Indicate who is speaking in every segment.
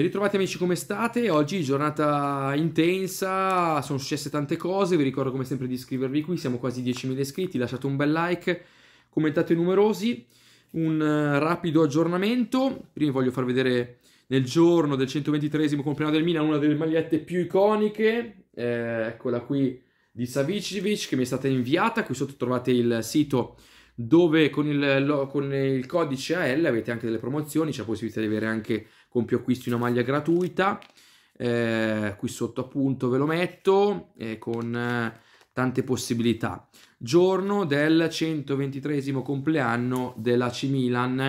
Speaker 1: Ben ritrovati amici come state? Oggi giornata intensa, sono successe tante cose, vi ricordo come sempre di iscrivervi qui, siamo quasi 10.000 iscritti, lasciate un bel like, commentate numerosi, un eh, rapido aggiornamento, prima voglio far vedere nel giorno del 123 compleanno del Milan una delle magliette più iconiche, eh, eccola qui di Savicevic che mi è stata inviata, qui sotto trovate il sito dove con il, con il, codice AL avete anche delle promozioni, c'è la possibilità di avere anche con più acquisti una maglia gratuita, eh, qui sotto appunto ve lo metto, eh, con eh, tante possibilità. Giorno del 123 compleanno della C Milan,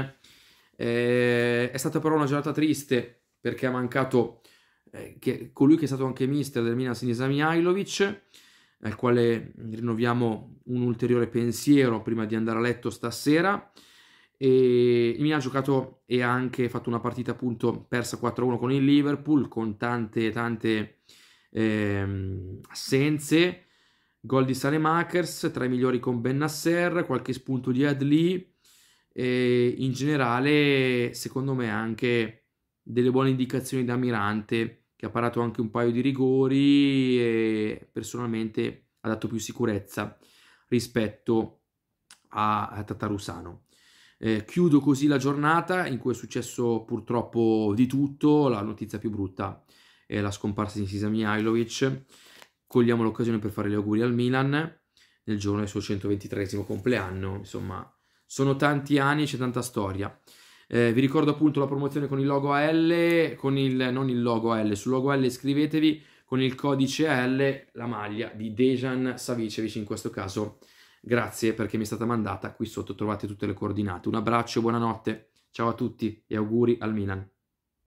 Speaker 1: eh, è stata però una giornata triste perché ha mancato eh, che, colui che è stato anche mister del Milan Sinisa Mihailovic, al quale rinnoviamo un ulteriore pensiero prima di andare a letto stasera. E mi ha giocato e ha anche fatto una partita appunto persa 4-1 con il Liverpool con tante tante eh, assenze. Gol di Sane Makers, tra i migliori con Ben Nasser, qualche spunto di Adli e in generale secondo me anche delle buone indicazioni da Mirante che ha parato anche un paio di rigori personalmente ha dato più sicurezza rispetto a Tatarusano. Eh, chiudo così la giornata in cui è successo purtroppo di tutto, la notizia più brutta è la scomparsa di Sisa Mihailovic, cogliamo l'occasione per fare gli auguri al Milan nel giorno del suo 123 compleanno, insomma sono tanti anni e c'è tanta storia. Eh, vi ricordo appunto la promozione con il logo AL, con il, non il logo AL, sul logo AL iscrivetevi con il codice L la maglia di Dejan Savicevic in questo caso. Grazie perché mi è stata mandata, qui sotto trovate tutte le coordinate. Un abbraccio, buonanotte, ciao a tutti e auguri al Milan.